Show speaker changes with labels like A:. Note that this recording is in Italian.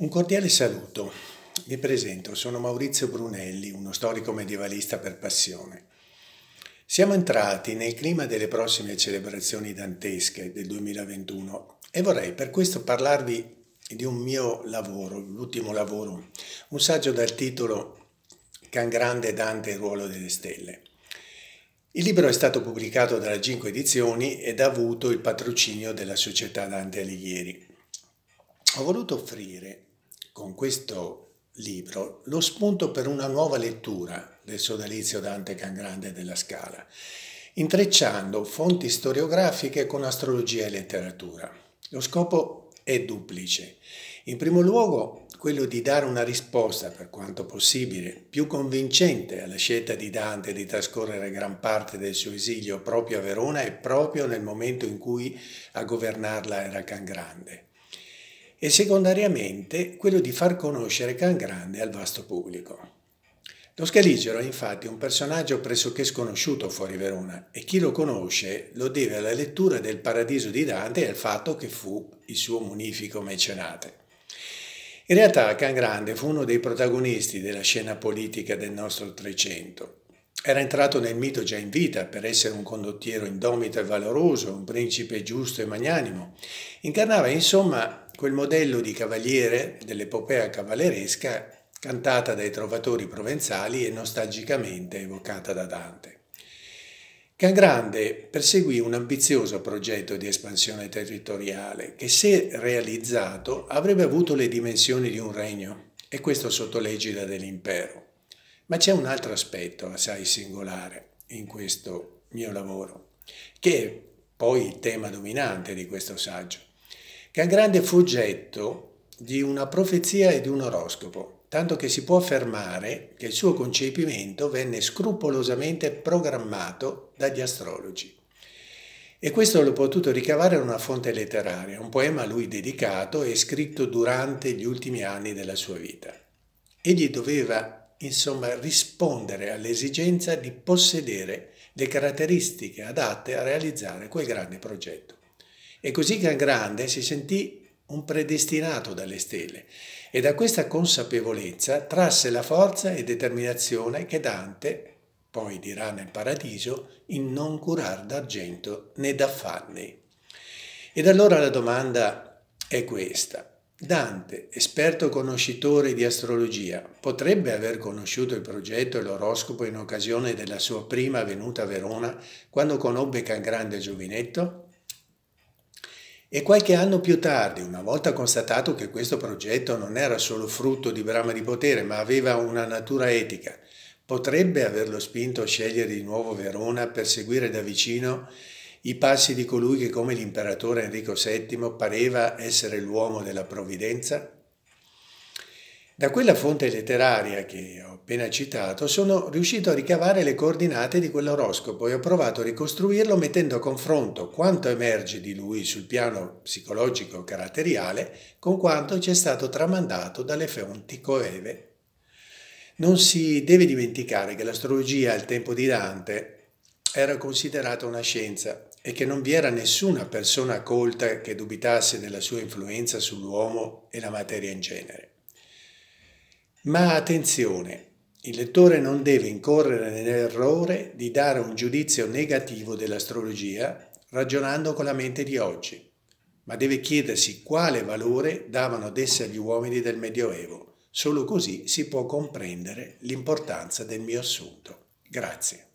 A: Un cordiale saluto. Mi presento, sono Maurizio Brunelli, uno storico medievalista per passione. Siamo entrati nel clima delle prossime celebrazioni dantesche del 2021 e vorrei per questo parlarvi di un mio lavoro, l'ultimo lavoro, un saggio dal titolo Can Grande Dante il ruolo delle stelle. Il libro è stato pubblicato dalla 5 edizioni ed ha avuto il patrocinio della Società Dante Alighieri. Ho voluto offrire con questo libro lo spunto per una nuova lettura del sodalizio Dante Can Grande della Scala, intrecciando fonti storiografiche con astrologia e letteratura. Lo scopo è duplice. In primo luogo, quello di dare una risposta, per quanto possibile, più convincente alla scelta di Dante di trascorrere gran parte del suo esilio proprio a Verona e proprio nel momento in cui a governarla era Can Grande e secondariamente quello di far conoscere Can Grande al vasto pubblico. Lo Scaligero è infatti un personaggio pressoché sconosciuto fuori Verona e chi lo conosce lo deve alla lettura del Paradiso di Dante e al fatto che fu il suo munifico mecenate. In realtà Can Grande fu uno dei protagonisti della scena politica del nostro Trecento. Era entrato nel mito già in vita per essere un condottiero indomito e valoroso, un principe giusto e magnanimo. Incarnava insomma Quel modello di cavaliere dell'epopea cavalleresca cantata dai trovatori provenzali e nostalgicamente evocata da Dante. Can Grande perseguì un ambizioso progetto di espansione territoriale che, se realizzato, avrebbe avuto le dimensioni di un regno, e questo sotto l'egida dell'impero. Ma c'è un altro aspetto assai singolare in questo mio lavoro, che è poi il tema dominante di questo saggio che è un grande foggetto di una profezia e di un oroscopo, tanto che si può affermare che il suo concepimento venne scrupolosamente programmato dagli astrologi. E questo l'ho potuto ricavare da una fonte letteraria, un poema a lui dedicato e scritto durante gli ultimi anni della sua vita. Egli doveva, insomma, rispondere all'esigenza di possedere le caratteristiche adatte a realizzare quel grande progetto. E così che grande si sentì un predestinato dalle stelle e da questa consapevolezza trasse la forza e determinazione che Dante poi dirà nel paradiso in non curar d'argento né d'affanni. Ed allora la domanda è questa. Dante, esperto conoscitore di astrologia, potrebbe aver conosciuto il progetto e l'oroscopo in occasione della sua prima venuta a Verona quando conobbe Cangrande Giovinetto? E qualche anno più tardi, una volta constatato che questo progetto non era solo frutto di brama di potere, ma aveva una natura etica, potrebbe averlo spinto a scegliere di nuovo Verona per seguire da vicino i passi di colui che come l'imperatore Enrico VII pareva essere l'uomo della provvidenza? Da quella fonte letteraria che ho appena citato sono riuscito a ricavare le coordinate di quell'oroscopo e ho provato a ricostruirlo mettendo a confronto quanto emerge di lui sul piano psicologico caratteriale con quanto ci è stato tramandato dalle fonti coeve. Non si deve dimenticare che l'astrologia al tempo di Dante era considerata una scienza e che non vi era nessuna persona colta che dubitasse della sua influenza sull'uomo e la materia in genere. Ma attenzione, il lettore non deve incorrere nell'errore di dare un giudizio negativo dell'astrologia ragionando con la mente di oggi, ma deve chiedersi quale valore davano ad essa gli uomini del Medioevo. Solo così si può comprendere l'importanza del mio assunto. Grazie.